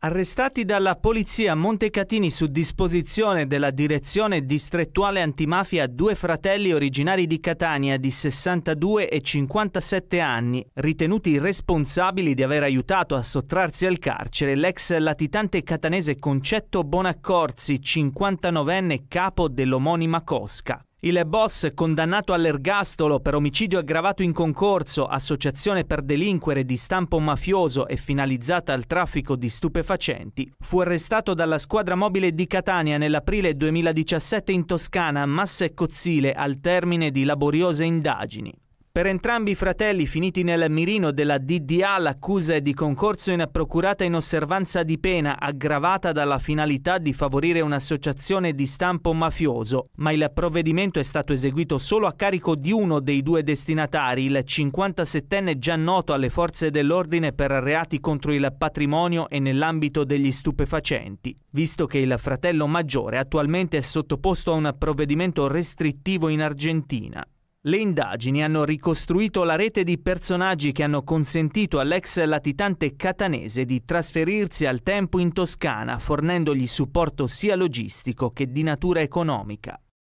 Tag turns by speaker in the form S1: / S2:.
S1: Arrestati dalla polizia Montecatini su disposizione della direzione distrettuale antimafia due fratelli originari di Catania di 62 e 57 anni, ritenuti responsabili di aver aiutato a sottrarsi al carcere l'ex latitante catanese Concetto Bonaccorsi, 59enne capo dell'omonima Cosca. Il boss condannato all'ergastolo per omicidio aggravato in concorso, associazione per delinquere di stampo mafioso e finalizzata al traffico di stupefacenti, fu arrestato dalla squadra mobile di Catania nell'aprile 2017 in Toscana, Massa e Cozzile, al termine di laboriose indagini. Per entrambi i fratelli finiti nel mirino della DDA l'accusa è di concorso in procurata in osservanza di pena aggravata dalla finalità di favorire un'associazione di stampo mafioso, ma il provvedimento è stato eseguito solo a carico di uno dei due destinatari, il 57enne già noto alle forze dell'ordine per reati contro il patrimonio e nell'ambito degli stupefacenti, visto che il fratello maggiore attualmente è sottoposto a un provvedimento restrittivo in Argentina. Le indagini hanno ricostruito la rete di personaggi che hanno consentito all'ex latitante catanese di trasferirsi al tempo in Toscana, fornendogli supporto sia logistico che di natura economica.